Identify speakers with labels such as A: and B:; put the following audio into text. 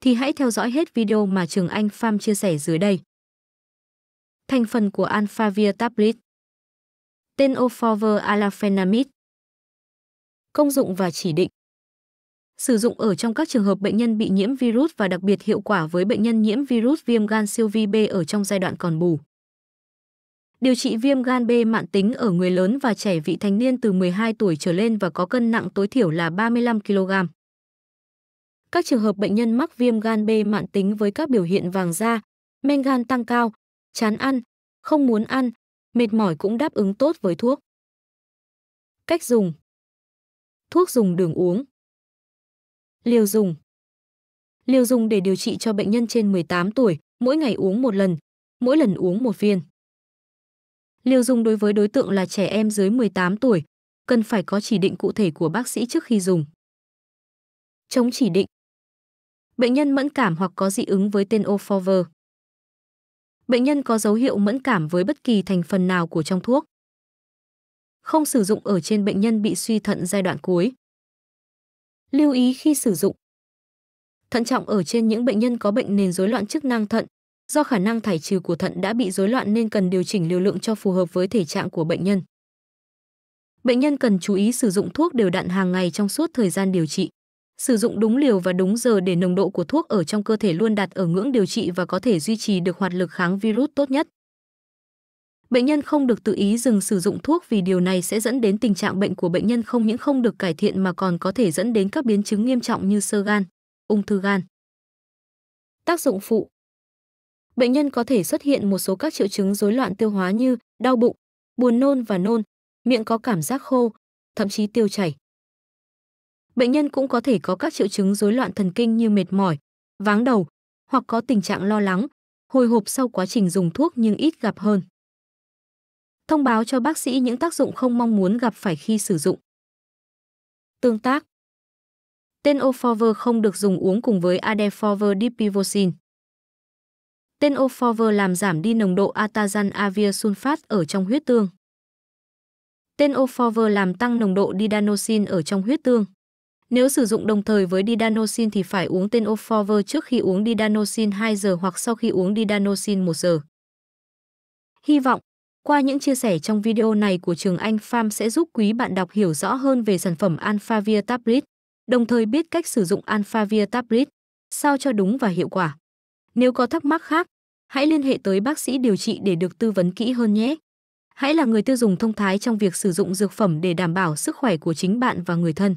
A: thì hãy theo dõi hết video mà Trường Anh Farm chia sẻ dưới đây. Thành phần của Alphavir Tablet Tenofover alafenamide Công dụng và chỉ định Sử dụng ở trong các trường hợp bệnh nhân bị nhiễm virus và đặc biệt hiệu quả với bệnh nhân nhiễm virus viêm gan siêu vi B ở trong giai đoạn còn bù. Điều trị viêm gan B mạn tính ở người lớn và trẻ vị thành niên từ 12 tuổi trở lên và có cân nặng tối thiểu là 35 kg các trường hợp bệnh nhân mắc viêm gan B mạn tính với các biểu hiện vàng da, men gan tăng cao, chán ăn, không muốn ăn, mệt mỏi cũng đáp ứng tốt với thuốc. Cách dùng Thuốc dùng đường uống Liều dùng Liều dùng để điều trị cho bệnh nhân trên 18 tuổi, mỗi ngày uống một lần, mỗi lần uống một viên. Liều dùng đối với đối tượng là trẻ em dưới 18 tuổi, cần phải có chỉ định cụ thể của bác sĩ trước khi dùng. Chống chỉ định Bệnh nhân mẫn cảm hoặc có dị ứng với tên Ofover. Bệnh nhân có dấu hiệu mẫn cảm với bất kỳ thành phần nào của trong thuốc. Không sử dụng ở trên bệnh nhân bị suy thận giai đoạn cuối. Lưu ý khi sử dụng. Thận trọng ở trên những bệnh nhân có bệnh nền rối loạn chức năng thận, do khả năng thải trừ của thận đã bị rối loạn nên cần điều chỉnh liều lượng cho phù hợp với thể trạng của bệnh nhân. Bệnh nhân cần chú ý sử dụng thuốc đều đặn hàng ngày trong suốt thời gian điều trị. Sử dụng đúng liều và đúng giờ để nồng độ của thuốc ở trong cơ thể luôn đạt ở ngưỡng điều trị và có thể duy trì được hoạt lực kháng virus tốt nhất. Bệnh nhân không được tự ý dừng sử dụng thuốc vì điều này sẽ dẫn đến tình trạng bệnh của bệnh nhân không những không được cải thiện mà còn có thể dẫn đến các biến chứng nghiêm trọng như sơ gan, ung thư gan. Tác dụng phụ Bệnh nhân có thể xuất hiện một số các triệu chứng rối loạn tiêu hóa như đau bụng, buồn nôn và nôn, miệng có cảm giác khô, thậm chí tiêu chảy. Bệnh nhân cũng có thể có các triệu chứng rối loạn thần kinh như mệt mỏi, váng đầu hoặc có tình trạng lo lắng, hồi hộp sau quá trình dùng thuốc nhưng ít gặp hơn. Thông báo cho bác sĩ những tác dụng không mong muốn gặp phải khi sử dụng. Tương tác Tên Oforver không được dùng uống cùng với Adeforver dipivosin. Tên Oforver làm giảm đi nồng độ atazan avir sulfat ở trong huyết tương. Tên Oforver làm tăng nồng độ didanosin ở trong huyết tương. Nếu sử dụng đồng thời với didanosin thì phải uống tên Ofover trước khi uống didanosin 2 giờ hoặc sau khi uống didanosin 1 giờ. Hy vọng, qua những chia sẻ trong video này của Trường Anh Farm sẽ giúp quý bạn đọc hiểu rõ hơn về sản phẩm Alphavir Tablet, đồng thời biết cách sử dụng Alphavir Tablet, sao cho đúng và hiệu quả. Nếu có thắc mắc khác, hãy liên hệ tới bác sĩ điều trị để được tư vấn kỹ hơn nhé. Hãy là người tiêu dùng thông thái trong việc sử dụng dược phẩm để đảm bảo sức khỏe của chính bạn và người thân.